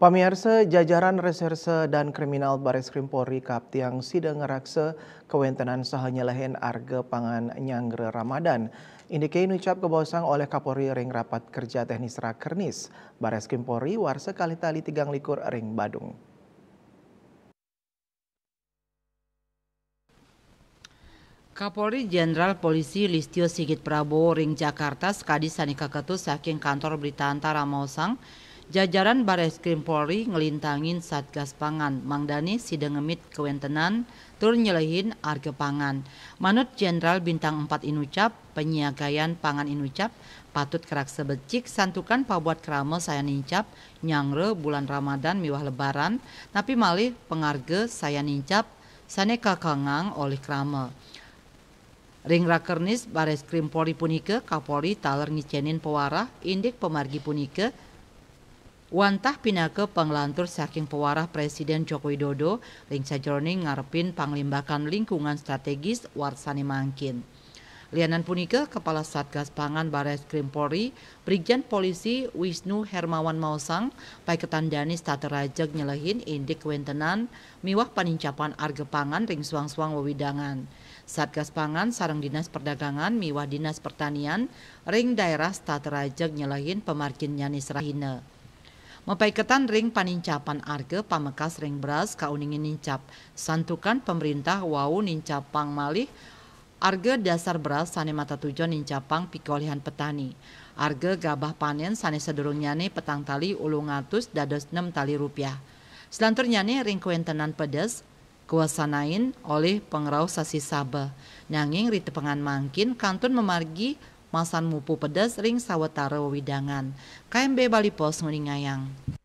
Pamirsa jajaran reserse dan kriminal Baris Krim Polri Kaptiang Sideng Rakse kewentenan sahanya lehen arga pangan nyangre Ramadan. indikai ucap kebosang oleh Kapolri ring rapat kerja teknis rakernis Baris Krim Polri warse kali tali tigang likur ring Badung. Kapolri Jenderal Polisi Listio Sigit Prabowo ring Jakarta Skadi sanika ketus saking kantor berita antara Mausang Jajaran Bareskrim Polri ngelintangin Satgas Pangan, Mangdani Sidengemit Kewentenan, turun nyelehin arga pangan. Manut Jenderal Bintang 4 Inucap, penyiagaian pangan Inucap, patut kerak sebecik santukan pabuat kerama saya nincap, nyangre bulan Ramadan miwah lebaran, tapi malih pengarga saya nincap, sane kakangang oleh kerama. Ring Rakernis Bareskrim Polri punike Kapolri taler ngicenin pewarah indik pemargi punike Wantah ke penglantur saking pewarah Presiden Joko Widodo, ling sajroning ngarepin panglimbakan lingkungan strategis warsani mangkin. Lianan punika Kepala Satgas Pangan Bares Krim Polri, Brigjen Polisi Wisnu Hermawan Mausang, paiketandani staterajeg nyelehin indik kewentenan, miwah panincapan argepangan pangan ring suang-suang wewidangan. Satgas Pangan sarang Dinas Perdagangan miwah Dinas Pertanian ring daerah staterajeg nyelehin pemarkin nyanis rahine ketan ring panincapan arge pamekas ring beras kauningin nincap. Santukan pemerintah wau pang malih arge dasar beras sane mata tujuan nincapang pikolihan petani. Arge gabah panen sane sedurungnya nih petang tali ulungatus dados 6 tali rupiah. Selanturnya nih ring kuentenan pedes kuasanain oleh pengrau sasi Sabah. Nanging rite mangkin kantun memargi masan mupu pedas ring sawetara widangan. KMB Bali Pos Nguningayang.